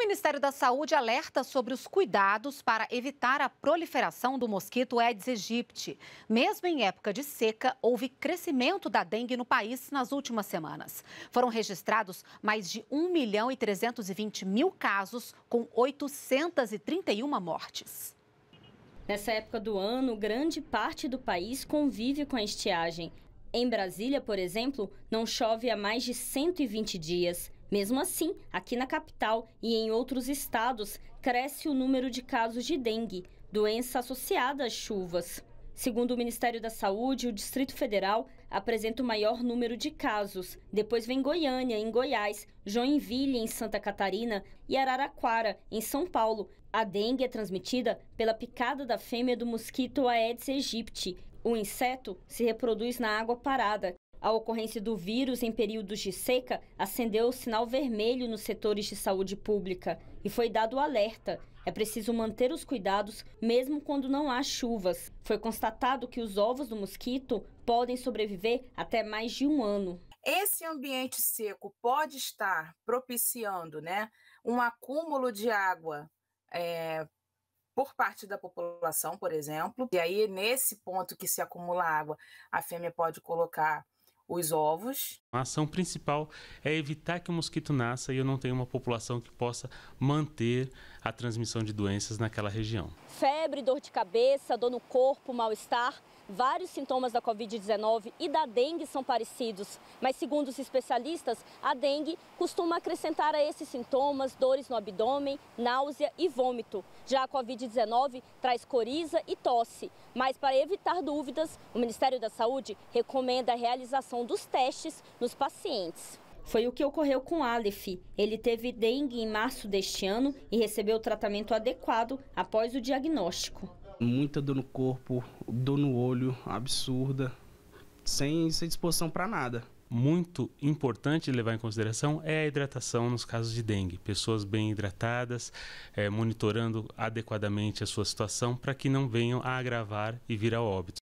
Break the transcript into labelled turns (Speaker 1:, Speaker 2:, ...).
Speaker 1: Ministério da Saúde alerta sobre os cuidados para evitar a proliferação do mosquito Aedes aegypti. Mesmo em época de seca, houve crescimento da dengue no país nas últimas semanas. Foram registrados mais de 1 milhão e 320 mil casos, com 831 mortes.
Speaker 2: Nessa época do ano, grande parte do país convive com a estiagem. Em Brasília, por exemplo, não chove há mais de 120 dias. Mesmo assim, aqui na capital e em outros estados, cresce o número de casos de dengue, doença associada às chuvas. Segundo o Ministério da Saúde, o Distrito Federal apresenta o maior número de casos. Depois vem Goiânia, em Goiás, Joinville, em Santa Catarina e Araraquara, em São Paulo. A dengue é transmitida pela picada da fêmea do mosquito Aedes aegypti. O inseto se reproduz na água parada, a ocorrência do vírus em períodos de seca acendeu o sinal vermelho nos setores de saúde pública e foi dado alerta. É preciso manter os cuidados mesmo quando não há chuvas. Foi constatado que os ovos do mosquito podem sobreviver até mais de um ano.
Speaker 3: Esse ambiente seco pode estar propiciando né, um acúmulo de água é, por parte da população, por exemplo. E aí, nesse ponto que se acumula água, a fêmea pode colocar
Speaker 2: os ovos.
Speaker 4: A ação principal é evitar que o mosquito nasça e eu não tenha uma população que possa manter a transmissão de doenças naquela região.
Speaker 2: Febre, dor de cabeça, dor no corpo, mal-estar Vários sintomas da Covid-19 e da dengue são parecidos, mas segundo os especialistas, a dengue costuma acrescentar a esses sintomas dores no abdômen, náusea e vômito. Já a Covid-19 traz coriza e tosse, mas para evitar dúvidas, o Ministério da Saúde recomenda a realização dos testes nos pacientes. Foi o que ocorreu com Aleph. Ele teve dengue em março deste ano e recebeu o tratamento adequado após o diagnóstico
Speaker 4: muita dor no corpo, dor no olho, absurda, sem, sem disposição para nada. Muito importante levar em consideração é a hidratação nos casos de dengue. Pessoas bem hidratadas, é, monitorando adequadamente a sua situação para que não venham a agravar e vir a óbito.